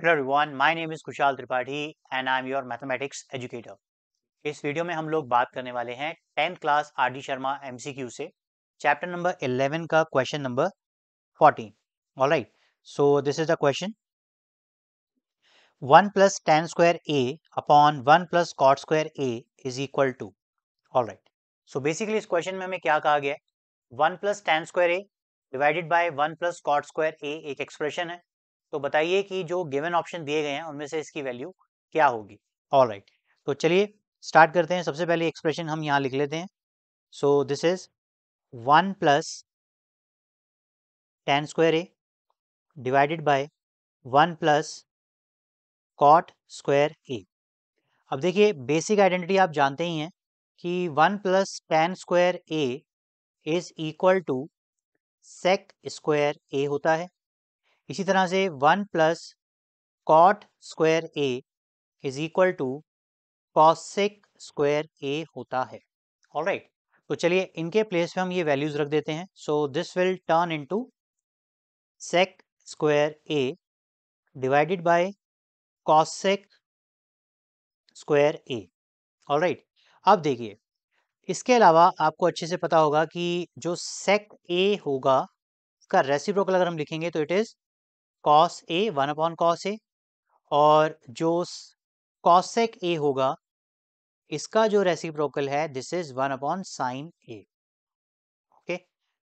Hello everyone my name is Kushal Tripathi and I am your mathematics educator इस video में हम लोग बात करने वाले हैं tenth class R D Sharma MCQ से चैप्टर नंबर 11 का question number 14 alright so this is the question one plus tan square A upon one plus cot square A is equal to all right so basically इस question में हमें क्या कहा गया है one plus tan square A divided by one plus cot square A एक expression है तो बताइए कि जो गिवन ऑप्शन दिए गए हैं उनमें से इसकी वैल्यू क्या होगी ऑल राइट right. तो चलिए स्टार्ट करते हैं सबसे पहले एक्सप्रेशन हम यहाँ लिख लेते हैं so this is one plus tan square A divided by one plus cot square A अब देखिए बेसिक आइडेंटिटी आप जानते ही हैं कि one plus tan square A is equal to sec square A होता है इसी तरह से one plus cot square A is equal to cosec square A होता है ऑल राइट right. तो चलिए इनके प्लेस पे हम ये वैल्यूज रख देते हैं so this will turn into sec square A divided by cosec square A all right अब देखिए इसके अलावा आपको अच्छे से पता होगा कि जो सेक ए होगा इसका रेसिप्रोकल अगर हम लिखेंगे तो it is cos A one upon cos A और जो कॉसेक ए होगा इसका जो रेसिप्रोकल है this is one upon sine A okay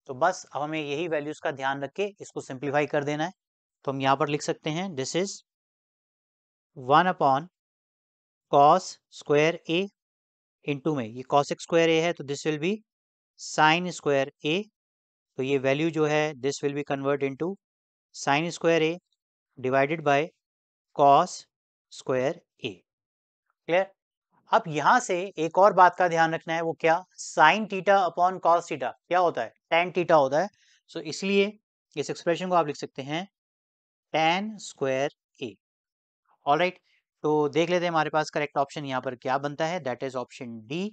तो बस अब हमें यही वैल्यूज का ध्यान रख के इसको सिंप्लीफाई कर देना है तो हम यहां पर लिख सकते हैं this is one upon cos square A into में ये कॉसेक स्क्वायर ए है तो this will be sine square A तो ये वैल्यू जो है this will be convert into sine square A divided by cos square A clear अब यहां से एक और बात का ध्यान रखना है वो क्या sine theta upon cos theta क्या होता है टेन टीटा होता है सो so, इसलिए इस एक्सप्रेशन को आप लिख सकते हैं tan square A all right तो देख लेते हैं हमारे पास करेक्ट ऑप्शन यहाँ पर क्या बनता है दैट इज ऑप्शन डी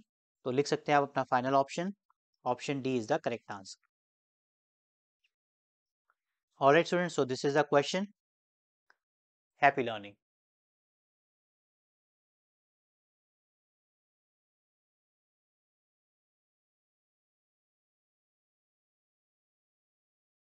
तो लिख सकते हैं आप अपना final option option D is the correct answer Alright students, so this is the question. Happy learning.